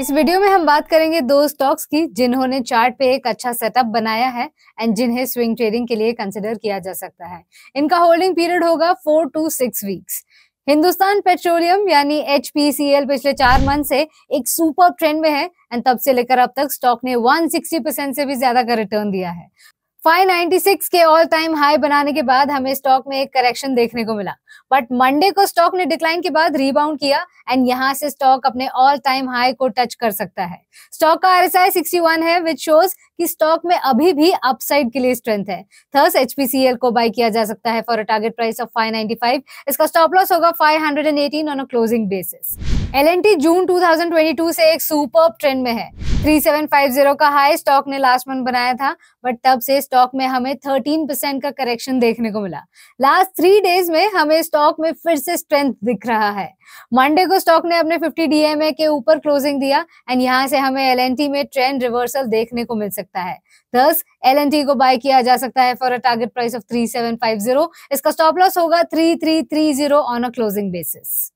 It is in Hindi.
इस वीडियो में हम बात करेंगे दो स्टॉक्स की जिन्होंने चार्ट पे एक अच्छा सेटअप बनाया है एंड जिन्हें स्विंग ट्रेडिंग के लिए कंसिडर किया जा सकता है इनका होल्डिंग पीरियड होगा four two six weeks Hindustan Petroleum यानी एच पिछले चार मंथ से एक सुपर ट्रेंड में है एंड तब से लेकर अब तक स्टॉक ने 160 परसेंट से भी ज्यादा का रिटर्न दिया है 596 के ऑल टाइम हाई बनाने के बाद हमें स्टॉक में एक करेक्शन देखने को मिला बट मंडे को स्टॉक ने डिक्लाइन के बाद रीबाउंड किया एंड यहां से स्टॉक अपने ऑल टाइम हाई को टच कर सकता है स्टॉक का R S I sixty one है विच शोज कि स्टॉक में अभी भी अपसाइड के लिए स्ट्रेंथ है थर्स एचपीसीएल को बाय किया जा सकता है for a target price of five five इसका स्टॉप लॉस होगा five eighteen on a closing basis L June two से एक सुपर ट्रेंड में है जीरो का हाई स्टॉक ने लास्ट मंथ बनाया था बट तब से स्टॉक में हमें थर्टीन परसेंट का करेक्शन देखने को मिला लास्ट थ्री डेज में हमें स्टॉक में फिर से स्ट्रेंथ दिख रहा है मंडे को स्टॉक ने अपने फिफ्टी डीएमए के ऊपर क्लोजिंग दिया एंड यहाँ से हमें एल एन टी में ट्रेंड रिवर्सल देखने को मिल सकता है दस एल एन टी को बाय किया जा सकता है for a target price of three seven five zero इसका स्टॉप लॉस होगा three zero on a closing basis